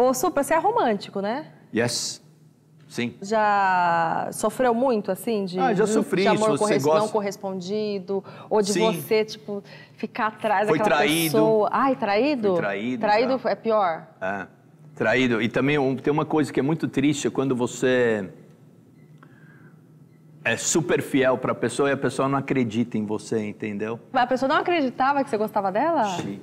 Ô, Supra, você é romântico, né? Yes. Sim. Já sofreu muito, assim, de, ah, já sofri, de amor gosta... não correspondido? Ou de Sim. você, tipo, ficar atrás Foi daquela traído. pessoa? Ai, traído? Foi traído. Traído é pior? É, traído. E também tem uma coisa que é muito triste, é quando você é super fiel para a pessoa e a pessoa não acredita em você, entendeu? Mas a pessoa não acreditava que você gostava dela? Sim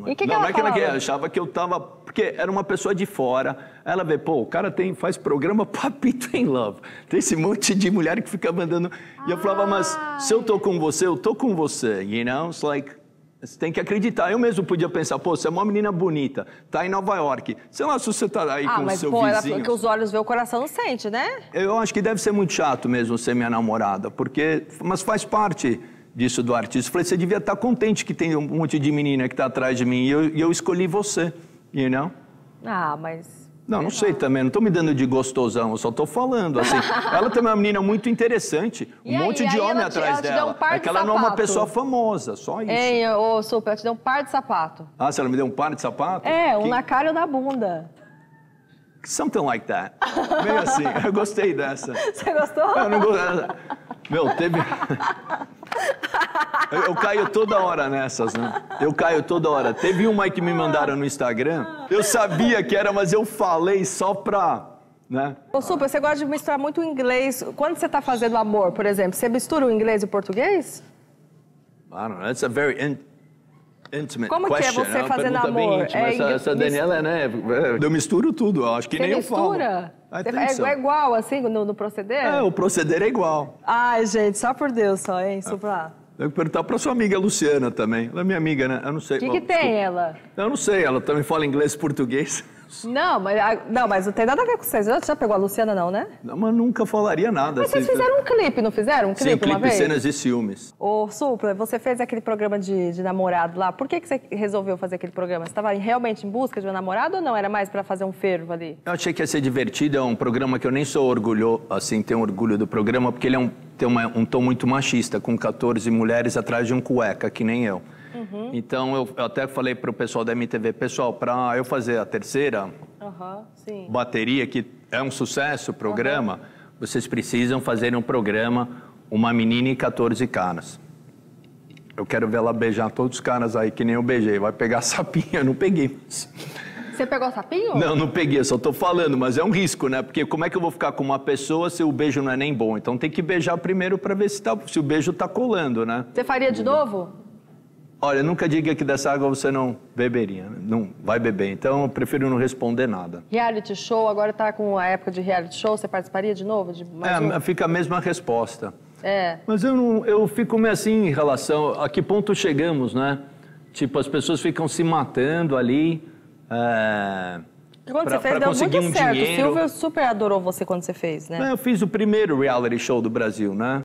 não. Né? que não, que não é que ela, que achava que eu tava. Porque era uma pessoa de fora. Ela vê, pô, o cara tem, faz programa Papito em Love. Tem esse monte de mulher que fica mandando. Ah. E eu falava, mas se eu tô com você, eu tô com você. You know? It's like. Você tem que acreditar. Eu mesmo podia pensar, pô, você é uma menina bonita, tá em Nova York. Sei lá se você tá aí ah, com o seu pô, vizinho. Ah, mas pô, ela que os olhos vê, o coração sente, né? Eu acho que deve ser muito chato mesmo ser minha namorada, porque... Mas faz parte disso do artista. Eu falei, você devia estar contente que tem um monte de menina que está atrás de mim. E eu, eu escolhi você, you know? Ah, mas... Não, não sei também, não estou me dando de gostosão, eu só estou falando, assim. ela também é uma menina muito interessante, um e monte aí, de homem atrás te, dela. Um é que ela sapato. não é uma pessoa famosa, só isso. Ei, ô, Sopa, ela te deu um par de sapato. Ah, você ela me deu um par de sapato? É, um que... na cara e um na bunda. Something like that. Meio assim, eu gostei dessa. Você gostou? Eu não gostei. Meu, teve... Eu, eu, caio toda hora nessas, né? Eu caio toda hora. Teve uma que me mandaram no Instagram. Eu sabia que era, mas eu falei só pra. Né? Ô, Super, você gosta de misturar muito o inglês. Quando você tá fazendo amor, por exemplo, você mistura o inglês e o português? I don't know. That's a very Intimate Como question, que é você é fazendo amor? Íntima, é, essa, essa Daniela, é, né? Eu misturo tudo, eu acho que você nem mistura? eu falo. Mistura? Ah, é, é igual, assim, no, no proceder? É, o proceder é igual. Ai, gente, só por Deus, só, hein? Super. É. Tem que perguntar para sua amiga Luciana também. Ela é minha amiga, né? Eu não sei. O que, que tem ela? Eu não sei, ela também fala inglês e português. Não, mas, não, mas não tem nada a ver com vocês. Você já pegou a Luciana, não, né? Não, mas nunca falaria nada. Mas vocês assim, fizeram um clipe, não fizeram? Um clipe, Sim, clipe uma vez? cenas de ciúmes. Ô, Supla, você fez aquele programa de, de namorado lá. Por que, que você resolveu fazer aquele programa? Você estava realmente em busca de um namorado ou não? Era mais para fazer um fervo ali? Eu achei que ia ser divertido. É um programa que eu nem sou orgulhoso, assim, tenho orgulho do programa, porque ele é um, tem uma, um tom muito machista, com 14 mulheres atrás de um cueca, que nem eu. Uhum. Então, eu, eu, até falei para o pessoal da MTV, pessoal, para eu fazer a terceira uhum, bateria, que é um sucesso, o programa, uhum. vocês precisam fazer um programa Uma Menina e 14 Caras. Eu quero ver ela beijar todos os caras aí, que nem eu beijei. Vai pegar sapinha, eu não peguei. Você pegou sapinho? Não, não peguei, só tô falando, mas é um risco, né? Porque como é que eu vou ficar com uma pessoa se o beijo não é nem bom? Então tem que beijar primeiro para ver se, tá, se o beijo tá colando, né? Você faria de novo? Olha, nunca diga que dessa água você não beberia, né? não vai beber. Então eu prefiro não responder nada. Reality show, agora está com a época de reality show, você participaria de novo? De é, um? fica a mesma resposta. É. Mas eu, não, eu fico meio assim em relação a que ponto chegamos, né? Tipo, as pessoas ficam se matando ali. É... Quando pra, você fez, deu conseguir muito um certo. Dinheiro. O Silvio super adorou você quando você fez, né? É, eu fiz o primeiro reality show do Brasil, né?